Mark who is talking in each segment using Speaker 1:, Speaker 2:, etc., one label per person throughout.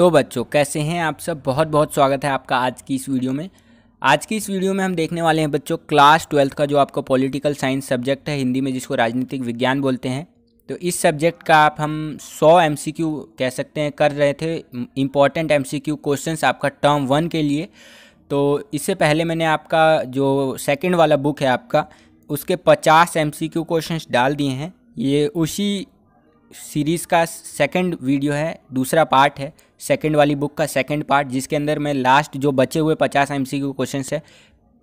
Speaker 1: तो बच्चों कैसे हैं आप सब बहुत बहुत स्वागत है आपका आज की इस वीडियो में आज की इस वीडियो में हम देखने वाले हैं बच्चों क्लास ट्वेल्थ का जो आपका पॉलिटिकल साइंस सब्जेक्ट है हिंदी में जिसको राजनीतिक विज्ञान बोलते हैं तो इस सब्जेक्ट का आप हम 100 एमसीक्यू कह सकते हैं कर रहे थे इम्पॉर्टेंट एमसीक्यू क्वेश्चंस आपका टर्म वन के लिए तो इससे पहले मैंने आपका जो सेकेंड वाला बुक है आपका उसके पचास एम सी डाल दिए हैं ये उसी सीरीज़ का सेकेंड वीडियो है दूसरा पार्ट है सेकंड वाली बुक का सेकंड पार्ट जिसके अंदर मैं लास्ट जो बचे हुए पचास एम सी क्वेश्चन है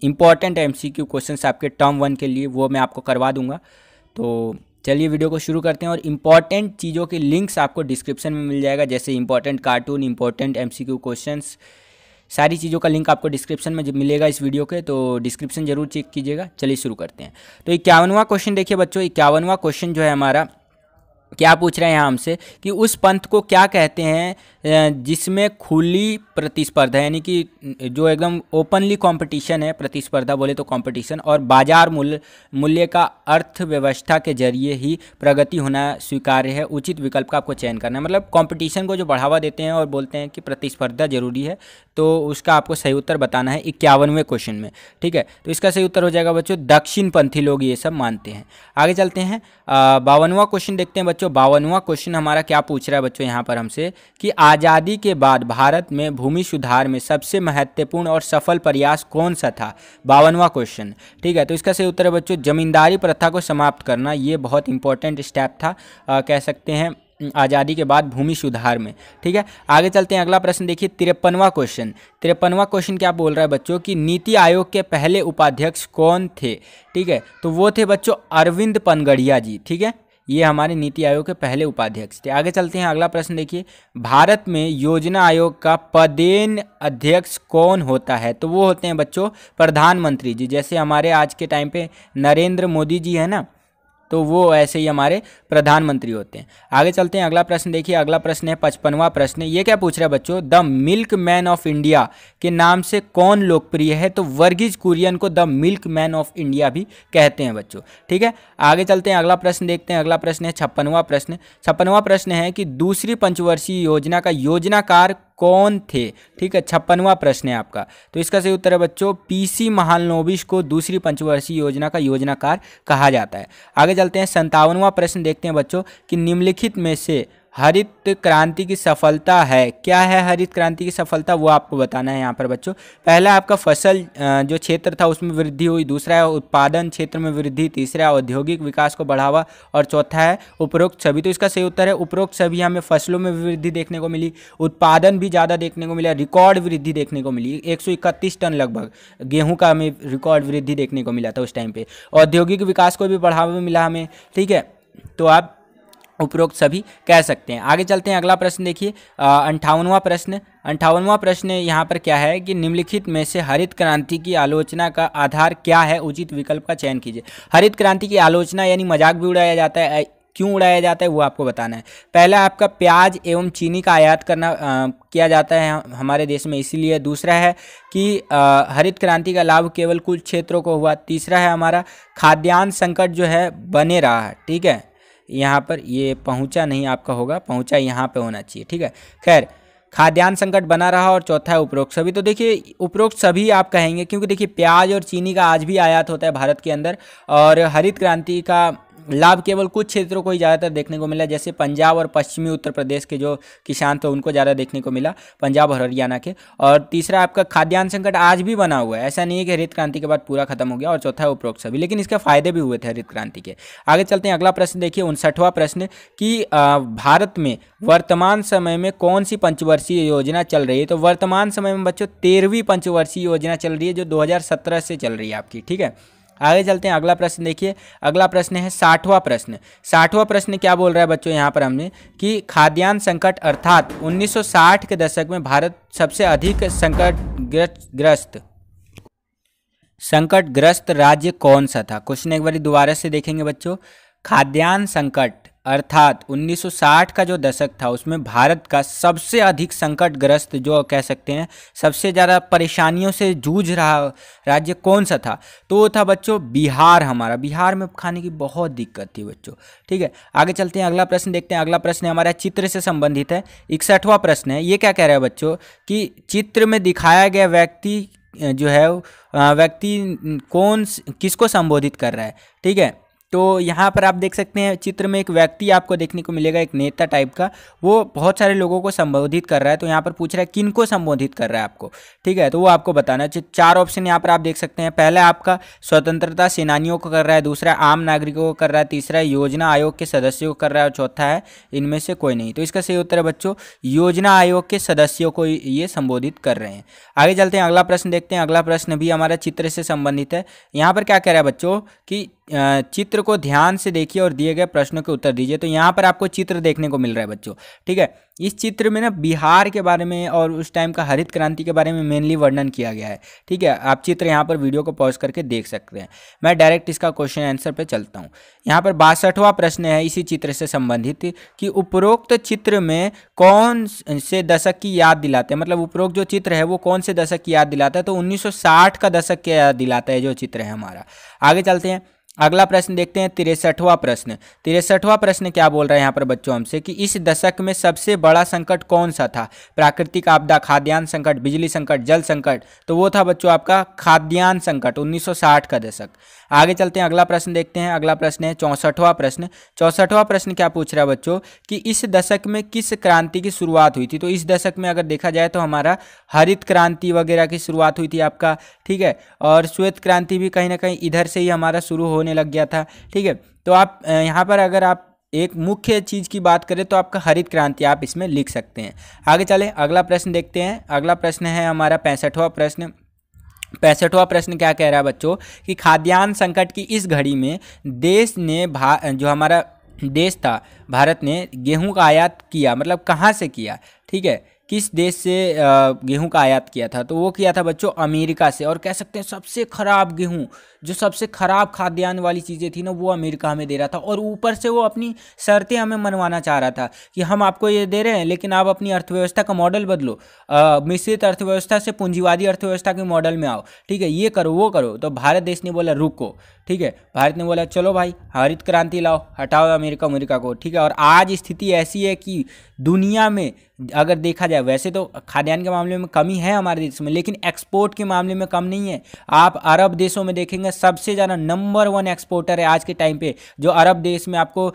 Speaker 1: इंपॉर्टेंट एम सी क्वेश्चन आपके टर्म वन के लिए वो मैं आपको करवा दूंगा तो चलिए वीडियो को शुरू करते हैं और इम्पॉर्टेंट चीज़ों के लिंक्स आपको डिस्क्रिप्शन में मिल जाएगा जैसे important cartoon important M C questions सारी चीज़ों का लिंक आपको डिस्क्रिप्शन में मिलेगा इस वीडियो के तो डिस्क्रिप्शन जरूर चेक कीजिएगा चलिए शुरू करते हैं तो इक्यावनवा क्वेश्चन देखिए बच्चों इक्यावनवा क्वेश्चन जो है हमारा क्या पूछ रहे हैं हमसे कि उस पंथ को क्या कहते हैं जिसमें खुली प्रतिस्पर्धा यानी कि जो एकदम ओपनली कंपटीशन है प्रतिस्पर्धा बोले तो कंपटीशन और बाजार मूल्य मूल्य का अर्थव्यवस्था के जरिए ही प्रगति होना स्वीकार्य है उचित विकल्प का आपको चयन करना है मतलब कंपटीशन को जो बढ़ावा देते हैं और बोलते हैं कि प्रतिस्पर्धा जरूरी है तो उसका आपको सही उत्तर बताना है इक्यावनवें क्वेश्चन में ठीक है तो इसका सही उत्तर हो जाएगा बच्चों दक्षिण पंथी लोग ये सब मानते हैं आगे चलते हैं बावनवा क्वेश्चन देखते हैं बच्चों बावनवा क्वेश्चन हमारा क्या पूछ रहा है बच्चों यहाँ पर हमसे कि आज आज़ादी के बाद भारत में भूमि सुधार में सबसे महत्वपूर्ण और सफल प्रयास कौन सा था बावनवा क्वेश्चन ठीक है तो इसका सही उत्तर है बच्चों जमींदारी प्रथा को समाप्त करना ये बहुत इंपॉर्टेंट स्टेप था आ, कह सकते हैं आज़ादी के बाद भूमि सुधार में ठीक है आगे चलते हैं अगला प्रश्न देखिए तिरपनवा क्वेश्चन तिरपनवा क्वेश्चन क्या बोल रहा है बच्चों कि नीति आयोग के पहले उपाध्यक्ष कौन थे ठीक है तो वो थे बच्चों अरविंद पनगढ़िया जी ठीक है ये हमारे नीति आयोग के पहले उपाध्यक्ष थे आगे चलते हैं अगला प्रश्न देखिए भारत में योजना आयोग का पदेन अध्यक्ष कौन होता है तो वो होते हैं बच्चों प्रधानमंत्री जी जैसे हमारे आज के टाइम पे नरेंद्र मोदी जी है ना तो वो ऐसे ही हमारे प्रधानमंत्री होते हैं आगे चलते हैं अगला प्रश्न देखिए अगला प्रश्न है पचपनवा प्रश्न ये क्या पूछ रहा है बच्चों the milkman of India के नाम से कौन लोकप्रिय है तो वर्गीज कुरियन को the milkman of India भी कहते हैं बच्चों ठीक है आगे चलते हैं अगला प्रश्न देखते हैं अगला प्रश्न है छप्पनवा प्रश्न छप्पनवा प्रश्न है कि दूसरी पंचवर्षीय योजना का योजनाकार कौन थे ठीक है छप्पनवा प्रश्न है आपका तो इसका सही उत्तर है बच्चों पीसी महालनोबिस को दूसरी पंचवर्षीय योजना का योजनाकार कहा जाता है आगे चलते हैं संतावनवा प्रश्न देखते हैं बच्चों कि निम्नलिखित में से हरित क्रांति की सफलता है क्या है हरित क्रांति की सफलता वो आपको बताना है यहाँ पर बच्चों पहला आपका फसल जो क्षेत्र था उसमें वृद्धि हुई दूसरा है उत्पादन क्षेत्र में वृद्धि तीसरा औद्योगिक विकास को बढ़ावा और चौथा है उपरोक्त सभी तो इसका सही उत्तर है उपरोक्त सभी हमें फसलों में वृद्धि देखने को मिली उत्पादन भी ज़्यादा देखने को मिला रिकॉर्ड वृद्धि देखने को मिली एक टन लगभग गेहूँ का हमें रिकॉर्ड वृद्धि देखने को मिला था उस टाइम पर औद्योगिक विकास को भी बढ़ावा मिला हमें ठीक है तो आप उपरोक्त सभी कह सकते हैं आगे चलते हैं अगला प्रश्न देखिए अंठावनवा प्रश्न अंठावनवा प्रश्न यहाँ पर क्या है कि निम्नलिखित में से हरित क्रांति की आलोचना का आधार क्या है उचित विकल्प का चयन कीजिए हरित क्रांति की आलोचना यानी मजाक भी उड़ाया जाता है क्यों उड़ाया जाता है वो आपको बताना है पहला आपका प्याज एवं चीनी का आयात करना आ, किया जाता है हमारे देश में इसीलिए दूसरा है कि आ, हरित क्रांति का लाभ केवल कुछ क्षेत्रों को हुआ तीसरा है हमारा खाद्यान्न संकट जो है बने रहा ठीक है यहाँ पर ये पहुँचा नहीं आपका होगा पहुँचा यहाँ पर होना चाहिए ठीक है खैर खाद्यान्न संकट बना रहा और चौथा है उपरोक्त सभी तो देखिए उपरोक्त सभी आप कहेंगे क्योंकि देखिए प्याज और चीनी का आज भी आयात होता है भारत के अंदर और हरित क्रांति का लाभ केवल कुछ क्षेत्रों को ही ज़्यादातर देखने को मिला जैसे पंजाब और पश्चिमी उत्तर प्रदेश के जो किसान थे उनको ज़्यादा देखने को मिला पंजाब और हरियाणा के और तीसरा आपका खाद्यान्न संकट आज भी बना हुआ है ऐसा नहीं है कि हरित क्रांति के बाद पूरा खत्म हो गया और चौथा उपरोक्त सभी लेकिन इसके फायदे भी हुए थे हरित क्रांति के आगे चलते हैं अगला प्रश्न देखिए उनसठवां प्रश्न कि भारत में वर्तमान समय में कौन सी पंचवर्षीय योजना चल रही है तो वर्तमान समय में बच्चों तेरहवीं पंचवर्षीय योजना चल रही है जो दो से चल रही है आपकी ठीक है आगे चलते हैं अगला प्रश्न देखिए अगला प्रश्न है साठवां प्रश्न साठवां प्रश्न क्या बोल रहा है बच्चों यहाँ पर हमने कि खाद्यान्न संकट अर्थात 1960 के दशक में भारत सबसे अधिक संकट ग्रस्त संकट ग्रस्त राज्य कौन सा था क्वेश्चन एक बार दोबारा से देखेंगे बच्चों खाद्यान्न संकट अर्थात 1960 का जो दशक था उसमें भारत का सबसे अधिक संकटग्रस्त जो कह सकते हैं सबसे ज़्यादा परेशानियों से जूझ रहा राज्य कौन सा था तो वो था बच्चों बिहार हमारा बिहार में खाने की बहुत दिक्कत थी बच्चों ठीक है आगे चलते हैं अगला प्रश्न देखते हैं अगला प्रश्न हमारा चित्र से संबंधित है इकसठवा प्रश्न है ये क्या कह रहा है बच्चों कि चित्र में दिखाया गया व्यक्ति जो है व्यक्ति कौन किसको संबोधित कर रहा है ठीक है तो यहाँ पर आप देख सकते हैं चित्र में एक व्यक्ति आपको देखने को मिलेगा एक नेता टाइप का वो बहुत सारे लोगों को संबोधित कर रहा है तो यहाँ पर पूछ रहा है किन को संबोधित कर रहा है आपको ठीक है तो वो आपको बताना है चार ऑप्शन यहाँ पर आप देख सकते हैं पहला आपका स्वतंत्रता सेनानियों को कर रहा है दूसरा आम नागरिकों को कर रहा है तीसरा योजना आयोग के सदस्यों को कर रहा है और चौथा है इनमें से कोई नहीं तो इसका सही उत्तर है बच्चों योजना आयोग के सदस्यों को ये संबोधित कर रहे हैं आगे चलते हैं अगला प्रश्न देखते हैं अगला प्रश्न भी हमारा चित्र से संबंधित है यहाँ पर क्या कह रहा है बच्चों की चित्र को ध्यान से देखिए और दिए गए प्रश्नों के उत्तर दीजिए तो यहाँ पर आपको चित्र देखने को मिल रहा है बच्चों ठीक है इस चित्र में ना बिहार के बारे में और उस टाइम का हरित क्रांति के बारे में मेनली वर्णन किया गया है ठीक है आप चित्र यहाँ पर वीडियो को पॉज करके देख सकते हैं मैं डायरेक्ट इसका क्वेश्चन आंसर पर चलता हूँ यहाँ पर बासठवा प्रश्न है इसी चित्र से संबंधित कि उपरोक्त चित्र में कौन से दशक की याद दिलाते हैं मतलब उपरोक्त जो चित्र है वो कौन से दशक की याद दिलाता है तो उन्नीस का दशक की याद दिलाता है जो चित्र है हमारा आगे चलते हैं अगला प्रश्न देखते हैं तिरसठवा प्रश्न तिरसठवा प्रश्न क्या बोल रहा है यहाँ पर बच्चों हमसे कि इस दशक में सबसे बड़ा संकट कौन सा था प्राकृतिक आपदा खाद्यान्न संकट बिजली संकट जल संकट तो वो था बच्चों आपका खाद्यान्न संकट 1960 का दशक आगे चलते हैं अगला प्रश्न देखते हैं अगला प्रश्न है चौंसठवा प्रश्न चौंसठवा प्रश्न क्या पूछ रहा है बच्चों कि इस दशक में किस क्रांति की शुरुआत हुई थी तो इस दशक में अगर देखा जाए तो हमारा हरित क्रांति वगैरह की शुरुआत हुई थी आपका ठीक है और श्वेत क्रांति भी कहीं ना कहीं इधर से ही हमारा शुरू होने लग गया था ठीक है तो आप यहाँ पर अगर आप एक मुख्य चीज़ की बात करें तो आपका हरित क्रांति आप इसमें लिख सकते हैं आगे चले अगला प्रश्न देखते हैं अगला प्रश्न है हमारा पैंसठवा प्रश्न पैंसठवा प्रश्न क्या कह रहा है बच्चों कि खाद्यान्न संकट की इस घड़ी में देश ने भा जो हमारा देश था भारत ने गेहूं का आयात किया मतलब कहाँ से किया ठीक है किस देश से गेहूं का आयात किया था तो वो किया था बच्चों अमेरिका से और कह सकते हैं सबसे ख़राब गेहूं जो सबसे ख़राब खाद्यान्न वाली चीज़ें थी ना वो अमेरिका हमें दे रहा था और ऊपर से वो अपनी शर्तें हमें मनवाना चाह रहा था कि हम आपको ये दे रहे हैं लेकिन आप अपनी अर्थव्यवस्था का मॉडल बदलो मिश्रित अर्थव्यवस्था से पूंजीवादी अर्थव्यवस्था के मॉडल में आओ ठीक है ये करो वो करो तो भारत देश ने बोला रुको ठीक है भारत ने बोला चलो भाई हरित क्रांति लाओ हटाओ अमेरिका अमेरिका को ठीक है और आज स्थिति ऐसी है कि दुनिया में अगर देखा जाए वैसे तो खाद्यान्न के मामले में कमी है हमारे देश में लेकिन एक्सपोर्ट के मामले में कम नहीं है आप अरब देशों में देखेंगे सबसे ज़्यादा नंबर वन एक्सपोर्टर है आज के टाइम पे जो अरब देश में आपको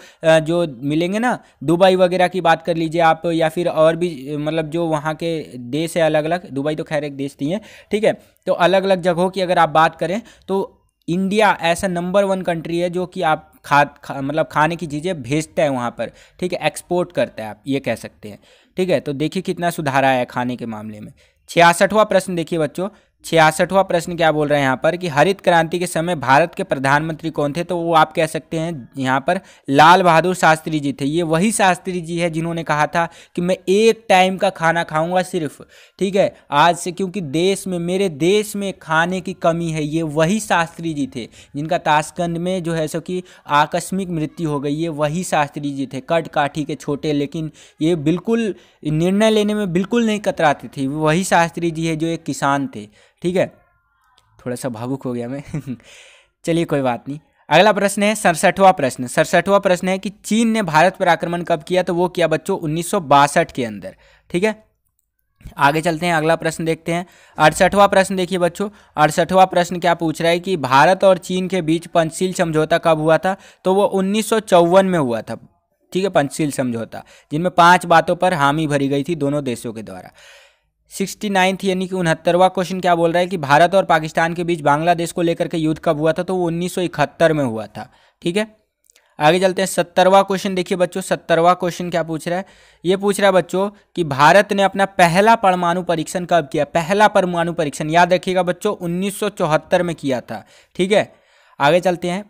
Speaker 1: जो मिलेंगे ना दुबई वगैरह की बात कर लीजिए आप या फिर और भी मतलब जो वहाँ के देश है अलग अलग दुबई तो खैर एक देश नहीं है ठीक है तो अलग अलग जगहों की अगर आप बात करें तो इंडिया ऐसा नंबर वन कंट्री है जो कि आप खा, खा मतलब खाने की चीज़ें भेजता है वहाँ पर ठीक है एक्सपोर्ट करता है आप ये कह सकते हैं ठीक है तो देखिए कितना सुधार आया खाने के मामले में छियासठवा प्रश्न देखिए बच्चों छियासठवा प्रश्न क्या बोल रहे हैं यहाँ पर कि हरित क्रांति के समय भारत के प्रधानमंत्री कौन थे तो वो आप कह सकते हैं यहाँ पर लाल बहादुर शास्त्री जी थे ये वही शास्त्री जी है जिन्होंने कहा था कि मैं एक टाइम का खाना खाऊंगा सिर्फ ठीक है आज से क्योंकि देश में मेरे देश में खाने की कमी है ये वही शास्त्री जी थे जिनका ताशकंद में जो है सो कि आकस्मिक मृत्यु हो गई ये वही शास्त्री जी थे कट काठी के छोटे लेकिन ये बिल्कुल निर्णय लेने में बिल्कुल नहीं कतराते थे वही शास्त्री जी है जो एक किसान थे ठीक है थोड़ा सा भावुक हो गया मैं चलिए कोई बात नहीं अगला प्रश्न है सड़सठवा प्रश्न सड़सठवा प्रश्न है कि चीन ने भारत पर आक्रमण कब किया तो वो किया बच्चों उन्नीस के अंदर ठीक है आगे चलते हैं अगला प्रश्न देखते हैं अड़सठवा प्रश्न देखिए बच्चों अड़सठवा प्रश्न क्या पूछ रहा है कि भारत और चीन के बीच पंचशील समझौता कब हुआ था तो वो उन्नीस में हुआ था ठीक है पंचशील समझौता जिनमें पांच बातों पर हामी भरी गई थी दोनों देशों के द्वारा सिक्सटी नाइन्थ यानी कि उनहत्तरवा क्वेश्चन क्या बोल रहा है कि भारत और पाकिस्तान के बीच बांग्लादेश को लेकर के युद्ध कब हुआ था तो वो उन्नीस में हुआ था ठीक है आगे चलते हैं सत्तरवा क्वेश्चन देखिए बच्चों सत्तरवा क्वेश्चन क्या पूछ रहा है ये पूछ रहा है बच्चों कि भारत ने अपना पहला परमाणु परीक्षण कब किया पहला परमाणु परीक्षण याद रखिएगा बच्चों चौहत्तर में किया था ठीक है आगे चलते हैं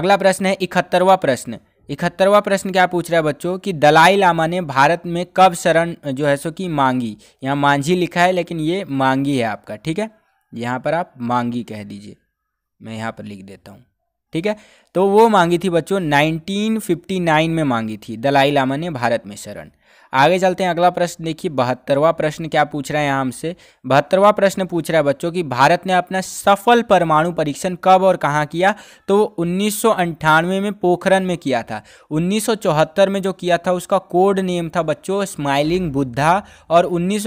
Speaker 1: अगला प्रश्न है इकहत्तरवा प्रश्न इकहत्तरवा प्रश्न क्या पूछ रहा है बच्चों कि दलाई लामा ने भारत में कब शरण जो है सो कि मांगी यहाँ मांझी लिखा है लेकिन ये मांगी है आपका ठीक है यहाँ पर आप मांगी कह दीजिए मैं यहाँ पर लिख देता हूँ ठीक है तो वो मांगी थी बच्चों 1959 में मांगी थी दलाई लामा ने भारत में शरण आगे चलते हैं अगला प्रश्न देखिए बहत्तरवा प्रश्न क्या पूछ रहे हैं हमसे बहत्तरवा प्रश्न पूछ रहा है बच्चों कि भारत ने अपना सफल परमाणु परीक्षण कब और कहाँ किया तो वो उन्नीस में पोखरण में किया था उन्नीस में जो किया था उसका कोड नेम था बच्चों स्माइलिंग बुद्धा और उन्नीस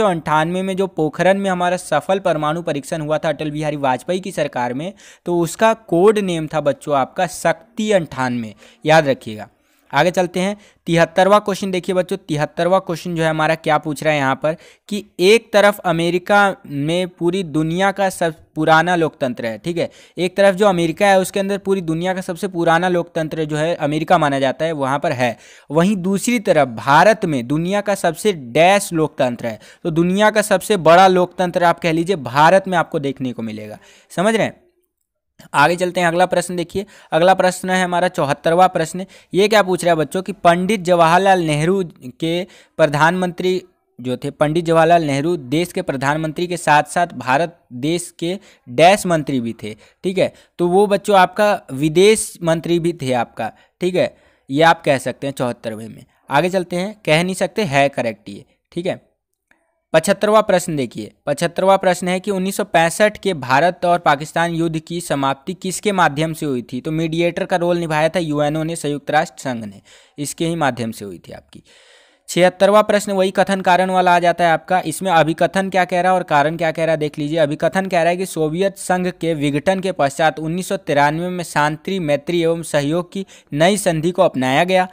Speaker 1: में जो पोखरण में हमारा सफल परमाणु परीक्षण हुआ था अटल बिहारी वाजपेयी की सरकार में तो उसका कोड नेम था बच्चों आपका शक्ति अंठानवे याद रखिएगा आगे चलते हैं तिहत्तरवा क्वेश्चन देखिए बच्चों तिहत्तरवा क्वेश्चन जो है हमारा क्या पूछ रहा है यहाँ पर कि एक तरफ अमेरिका में पूरी दुनिया का सब पुराना लोकतंत्र है ठीक है एक तरफ जो अमेरिका है उसके अंदर पूरी दुनिया का सबसे पुराना लोकतंत्र जो है अमेरिका माना जाता है वहाँ पर है वहीं दूसरी तरफ भारत में दुनिया का सबसे डैश लोकतंत्र है तो दुनिया का सबसे बड़ा लोकतंत्र आप कह लीजिए भारत में आपको देखने को मिलेगा समझ रहे हैं आगे चलते हैं अगला प्रश्न देखिए अगला प्रश्न है हमारा चौहत्तरवा प्रश्न ये क्या पूछ रहा है बच्चों कि पंडित जवाहरलाल नेहरू के प्रधानमंत्री जो थे पंडित जवाहरलाल नेहरू देश के प्रधानमंत्री के साथ साथ भारत देश के डैश मंत्री भी थे ठीक है तो वो बच्चों आपका विदेश मंत्री भी थे आपका ठीक है ये आप कह सकते हैं चौहत्तरवें में आगे चलते हैं कह नहीं सकते है करेक्ट ये ठीक है पचहत्तरवा प्रश्न देखिए पचहत्तरवा प्रश्न है कि 1965 के भारत और पाकिस्तान युद्ध की समाप्ति किसके माध्यम से हुई थी तो मीडिएटर का रोल निभाया था यूएनओ ने संयुक्त राष्ट्र संघ ने इसके ही माध्यम से हुई थी आपकी छिहत्तरवा प्रश्न वही कथन कारण वाला आ जाता है आपका इसमें अभिकथन क्या कह रहा है और कारण क्या कह रहा है देख लीजिए अभिकथन कह रहा है कि सोवियत संघ के विघटन के पश्चात उन्नीस में शांति मैत्री एवं सहयोग की नई संधि को अपनाया गया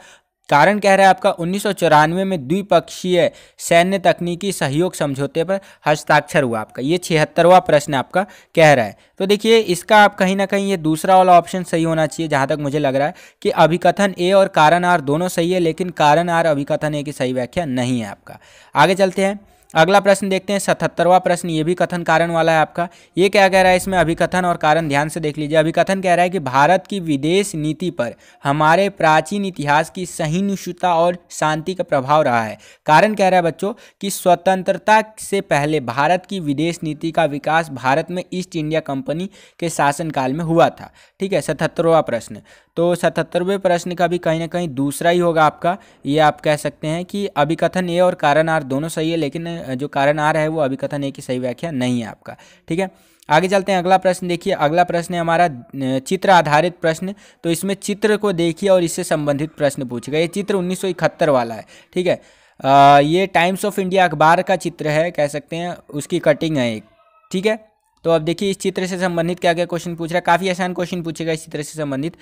Speaker 1: कारण कह रहा है आपका उन्नीस में द्विपक्षीय सैन्य तकनीकी सहयोग समझौते पर हस्ताक्षर हुआ आपका ये छिहत्तरवा प्रश्न आपका कह रहा है तो देखिए इसका आप कहीं ना कहीं ये दूसरा वाला ऑप्शन सही होना चाहिए जहाँ तक मुझे लग रहा है कि अभिकथन ए और कारण आर दोनों सही है लेकिन कारण आर अभिकथन ए की सही व्याख्या नहीं है आपका आगे चलते हैं अगला प्रश्न देखते हैं सतहत्तरवा प्रश्न ये भी कथन कारण वाला है आपका ये क्या कह रहा है इसमें अभिकथन और कारण ध्यान से देख लीजिए अभिकथन कह रहा है कि भारत की विदेश नीति पर हमारे प्राचीन इतिहास की सहिष्णुता और शांति का प्रभाव रहा है कारण कह रहा है बच्चों कि स्वतंत्रता से पहले भारत की विदेश नीति का विकास भारत में ईस्ट इंडिया कंपनी के शासनकाल में हुआ था ठीक है सतहत्तरवा प्रश्न तो सतहत्तरवें प्रश्न का भी कहीं ना कहीं दूसरा ही होगा आपका ये आप कह सकते हैं कि अभिकथन ए और कारण आर दोनों सही है लेकिन जो कारण आ रहा है वो अभिकथन है कि सही व्याख्या नहीं है आपका ठीक है आगे चलते हैं अगला प्रश्न देखिए अगला प्रश्न है हमारा चित्र आधारित प्रश्न तो इसमें चित्र को देखिए और इससे संबंधित प्रश्न पूछेगा ये चित्र उन्नीस वाला है ठीक है आ, ये टाइम्स ऑफ इंडिया अखबार का चित्र है कह सकते हैं उसकी कटिंग है एक ठीक है तो अब देखिए इस चित्र से संबंधित क्या क्या क्वेश्चन पूछ रहा है काफ़ी आसान क्वेश्चन पूछेगा इस चित्र से संबंधित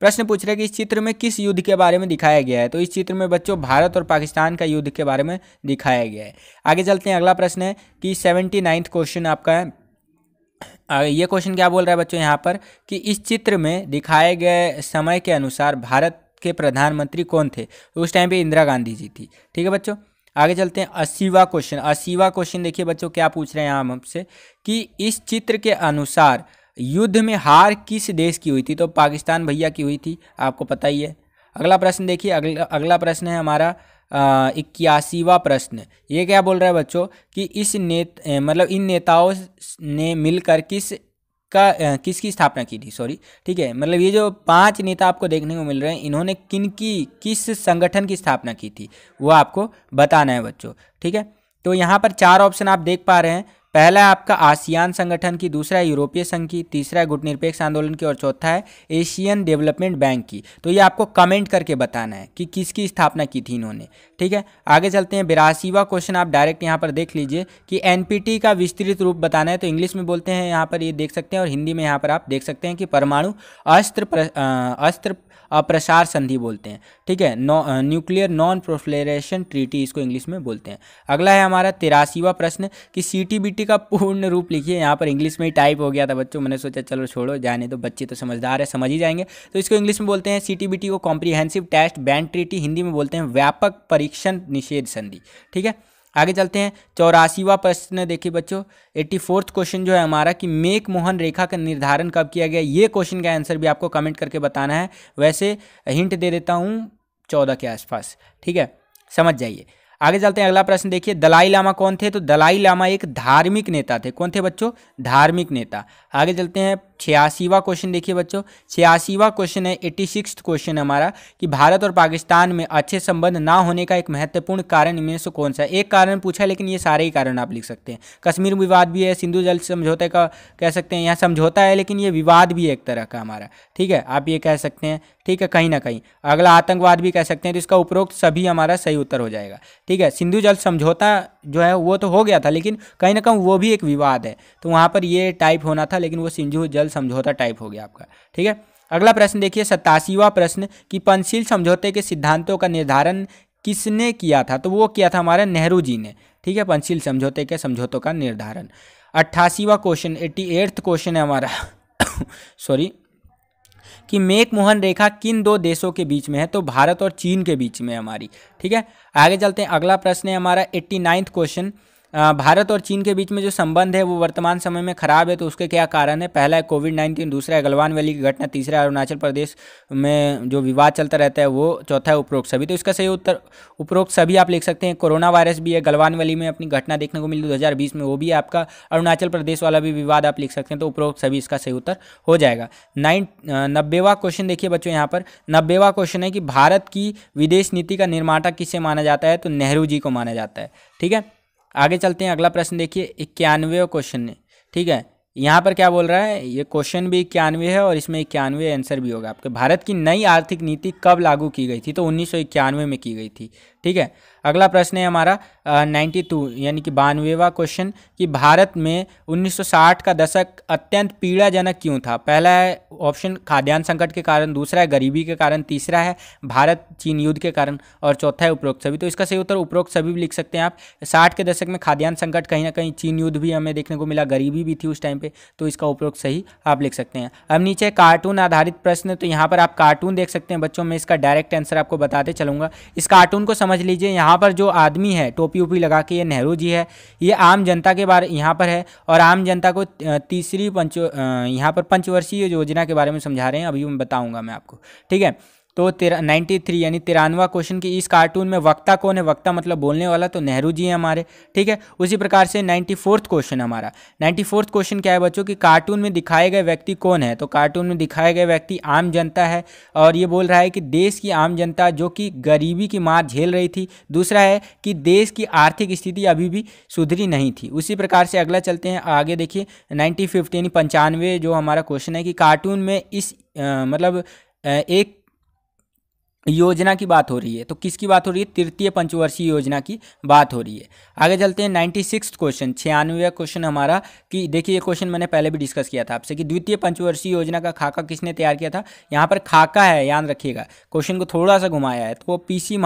Speaker 1: प्रश्न पूछ रहे कि इस चित्र में किस युद्ध के बारे में दिखाया गया है तो इस चित्र में बच्चों भारत और पाकिस्तान का युद्ध के बारे में दिखाया गया है आगे चलते हैं अगला प्रश्न है कि सेवेंटी नाइन्थ क्वेश्चन आपका है ये क्वेश्चन क्या बोल रहा है बच्चों यहाँ पर कि इस चित्र में दिखाए गए समय के अनुसार भारत के प्रधानमंत्री कौन थे तो उस टाइम पे इंदिरा गांधी जी थी ठीक है बच्चों आगे चलते हैं अस्सीवा क्वेश्चन अस्सीवा क्वेश्चन देखिए बच्चों क्या पूछ रहे हैं हम हमसे कि इस चित्र के अनुसार युद्ध में हार किस देश की हुई थी तो पाकिस्तान भैया की हुई थी आपको पता ही है अगला प्रश्न देखिए अगला अगला प्रश्न है हमारा इक्यासीवा प्रश्न ये क्या बोल रहा है बच्चों कि इस नेत मतलब इन नेताओं ने मिलकर किस का किसकी स्थापना की थी सॉरी ठीक है मतलब ये जो पांच नेता आपको देखने को मिल रहे हैं इन्होंने किन की किस संगठन की स्थापना की थी वो आपको बताना है बच्चों ठीक है तो यहाँ पर चार ऑप्शन आप देख पा रहे हैं पहला है आपका आसियान संगठन की दूसरा यूरोपीय संघ की तीसरा गुटनिरपेक्ष आंदोलन की और चौथा है एशियन डेवलपमेंट बैंक की तो ये आपको कमेंट करके बताना है कि किसकी स्थापना की थी इन्होंने ठीक है आगे चलते हैं बिरासीवा क्वेश्चन आप डायरेक्ट यहाँ पर देख लीजिए कि एनपीटी का विस्तृत रूप बताना है तो इंग्लिश में बोलते हैं यहाँ पर ये देख सकते हैं और हिंदी में यहाँ पर आप देख सकते हैं कि परमाणु अस्त्र अस्त्र अप्रसार संधि बोलते हैं ठीक है न्यूक्लियर नॉन प्रोफ्लेरेशन ट्रीटी इसको इंग्लिश में बोलते हैं अगला है हमारा तिरासीवा प्रश्न कि सी का पूर्ण रूप लिखिए यहाँ पर इंग्लिश में ही टाइप हो गया था बच्चों मैंने सोचा चलो छोड़ो जाने तो बच्चे तो समझदार है समझ ही जाएंगे तो इसको इंग्लिश में बोलते हैं सी को comprehensive test ban treaty Hindi में बोलते हैं व्यापक परीक्षण निषेध संधि ठीक है आगे चलते हैं चौरासीवा प्रश्न देखिए बच्चों एट्टी फोर्थ क्वेश्चन जो है हमारा कि मेक मोहन रेखा का निर्धारण कब किया गया ये क्वेश्चन का आंसर भी आपको कमेंट करके बताना है वैसे हिंट दे देता हूँ चौदह के आसपास ठीक है समझ जाइए आगे चलते हैं अगला प्रश्न देखिए दलाई लामा कौन थे तो दलाई लामा एक धार्मिक नेता थे कौन थे बच्चों धार्मिक नेता आगे चलते हैं छियासीवा क्वेश्चन देखिए बच्चों छियासीवा क्वेश्चन है एट्टी सिक्स क्वेश्चन हमारा कि भारत और पाकिस्तान में अच्छे संबंध ना होने का एक महत्वपूर्ण कारण इनमें से कौन सा है एक कारण पूछा है लेकिन ये सारे ही कारण आप लिख सकते हैं कश्मीर विवाद भी है सिंधु जल समझौते का कह सकते हैं यहाँ समझौता है लेकिन ये विवाद भी है एक तरह का हमारा ठीक है आप ये कह सकते हैं ठीक है कहीं ना कहीं अगला आतंकवाद भी कह सकते हैं तो इसका उपरोक्त सभी हमारा सही उत्तर हो जाएगा ठीक है सिंधु जल समझौता जो है वो तो हो गया था लेकिन कहीं ना कहीं वो भी एक विवाद है तो वहाँ पर ये टाइप होना था लेकिन वो सिंधु जल समझौता टाइप हो गया आपका ठीक है अगला प्रश्न देखिए सतासीवा प्रश्न कि पंचशील समझौते के सिद्धांतों का निर्धारण किसने किया था तो वो किया था हमारे नेहरू जी ने ठीक है पंचशील समझौते के समझौतों का निर्धारण अट्ठासीवा क्वेश्चन एट्टी एट्थ क्वेश्चन है हमारा सॉरी कि मेक मोहन रेखा किन दो देशों के बीच में है तो भारत और चीन के बीच में हमारी ठीक है आगे चलते हैं अगला प्रश्न है हमारा एट्टी क्वेश्चन भारत और चीन के बीच में जो संबंध है वो वर्तमान समय में खराब है तो उसके क्या कारण है पहला है कोविड नाइन्टीन दूसरा है गलवान वैली की घटना तीसरा अरुणाचल प्रदेश में जो विवाद चलता रहता है वो चौथा है उपरोक्त सभी तो इसका सही उत्तर उपरोक्त सभी आप लिख सकते हैं कोरोना वायरस भी है गलवान वैली में अपनी घटना देखने को मिली दो में वो भी आपका अरुणाचल प्रदेश वाला भी विवाद आप लिख सकते हैं तो उपरोक्त सभी इसका सही उत्तर हो जाएगा नाइन नब्बेवा क्वेश्चन देखिए बच्चों यहाँ पर नब्बेवा क्वेश्चन है कि भारत की विदेश नीति का निर्माता किससे माना जाता है तो नेहरू जी को माना जाता है ठीक है आगे चलते हैं अगला प्रश्न देखिए इक्यानवे क्वेश्चन ठीक है यहाँ पर क्या बोल रहा है ये क्वेश्चन भी इक्यानवे है और इसमें इक्यानवे आंसर भी होगा आपके भारत की नई आर्थिक नीति कब लागू की गई थी तो उन्नीस में की गई थी ठीक है अगला प्रश्न है हमारा नाइन्टी टू यानी कि बानवेवा क्वेश्चन कि भारत में 1960 का दशक अत्यंत पीड़ाजनक क्यों था पहला है ऑप्शन खाद्यान्न संकट के कारण दूसरा है गरीबी के कारण तीसरा है भारत चीन युद्ध के कारण और चौथा है उपरोक्त सभी तो इसका सही उत्तर उपरोक्त सभी भी लिख सकते हैं आप साठ के दशक में खाद्यान्न संकट कहीं ना कहीं चीन युद्ध भी हमें देखने को मिला गरीबी भी थी उस टाइम पर तो इसका उपरोक्त सही आप लिख सकते हैं अब नीचे कार्टून आधारित प्रश्न तो यहाँ पर आप कार्टून देख सकते हैं बच्चों में इसका डायरेक्ट आंसर आपको बताते चलूँगा इस कार्टून को समझ लीजिए यहाँ पर जो आदमी है टोपी ओपी लगा के ये नेहरू जी है ये आम जनता के बारे यहाँ पर है और आम जनता को तीसरी पंच यहाँ पर पंचवर्षीय योजना के बारे में समझा रहे हैं अभी मैं बताऊँगा मैं आपको ठीक है तो तेरा नाइन्टी थ्री यानी तिरानवा क्वेश्चन की इस कार्टून में वक्ता कौन है वक्ता मतलब बोलने वाला तो नेहरू जी हैं हमारे ठीक है उसी प्रकार से नाइन्टी फोर्थ क्वेश्चन हमारा नाइन्टी फोर्थ क्वेश्चन क्या है बच्चों कि कार्टून में दिखाए गए व्यक्ति कौन है तो कार्टून में दिखाए गए व्यक्ति आम जनता है और ये बोल रहा है कि देश की आम जनता जो कि गरीबी की मार झेल रही थी दूसरा है कि देश की आर्थिक स्थिति अभी भी सुधरी नहीं थी उसी प्रकार से अगला चलते हैं आगे देखिए नाइन्टी फिफ्थ यानी पंचानवे जो हमारा क्वेश्चन है कि कार्टून में इस मतलब एक योजना की बात हो रही है तो किसकी बात हो रही है तृतीय पंचवर्षीय योजना की बात हो रही है आगे चलते हैं नाइन्टी सिक्स क्वेश्चन छियानवे क्वेश्चन हमारा कि देखिए ये क्वेश्चन मैंने पहले भी डिस्कस किया था आपसे कि द्वितीय पंचवर्षीय योजना का खाका किसने तैयार किया था यहाँ पर खाका है याद रखिएगा क्वेश्चन को थोड़ा सा घुमाया है तो वो पी सी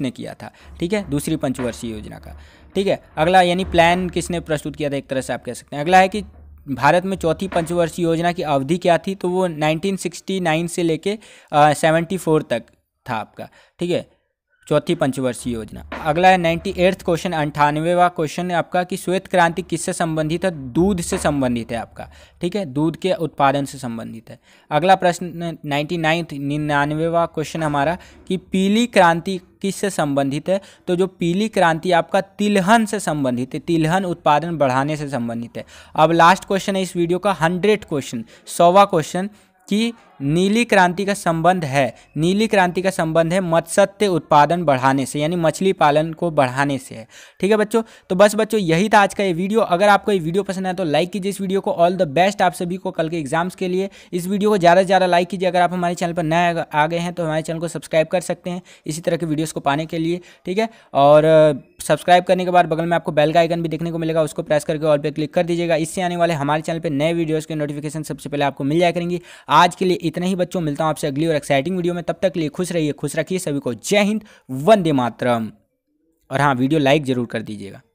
Speaker 1: ने किया था ठीक है दूसरी पंचवर्षीय योजना का ठीक है अगला यानी प्लान किसने प्रस्तुत किया था एक तरह से आप कह सकते हैं अगला है कि भारत में चौथी पंचवर्षीय योजना की अवधि क्या थी तो वो 1969 से लेके 74 तक था आपका ठीक है चौथी पंचवर्षीय योजना अगला है नाइन्टी एट्थ क्वेश्चन अंठानवेवा क्वेश्चन है आपका कि श्वेत क्रांति किससे संबंधित है दूध से संबंधित है आपका ठीक है दूध के उत्पादन से संबंधित है अगला प्रश्न नाइन्टी नाइन्थ निन्यानवेवा क्वेश्चन हमारा कि पीली क्रांति किससे संबंधित है तो जो पीली क्रांति आपका तिलहन से संबंधित है तिलहन उत्पादन बढ़ाने से संबंधित है अब लास्ट क्वेश्चन है इस वीडियो का हंड्रेड क्वेश्चन सौवा क्वेश्चन कि नीली क्रांति का संबंध है नीली क्रांति का संबंध है मत्स्य उत्पादन बढ़ाने से यानी मछली पालन को बढ़ाने से है ठीक है बच्चों तो बस बच्चों यही था आज का ये वीडियो अगर आपको ये वीडियो पसंद आया तो लाइक कीजिए इस वीडियो को ऑल द बेस्ट आप सभी को कल के एग्जाम्स के लिए इस वीडियो को ज़्यादा से ज़्यादा लाइक कीजिए अगर आप हमारे चैनल पर नए आ गए हैं तो हमारे चैनल को सब्सक्राइब कर सकते हैं इसी तरह के वीडियोज़ को पाने के लिए ठीक है और सब्सक्राइब करने के बाद बगल में आपको बेल का आइकन भी देखने को मिलेगा उसको प्रेस करके ऑल पे क्लिक कर दीजिएगा इससे आने वाले हमारे चैनल पर नए वीडियोज़ के नोटिफिकेशन सबसे पहले आपको मिल जाया करेंगी आज के लिए इतना ही बच्चों मिलता हूँ आपसे अगली और एक्साइटिंग वीडियो में तब तक लिए खुश रहिए खुश रखिए सभी को जय हिंद वंदे मातरम और हाँ वीडियो लाइक ज़रूर कर दीजिएगा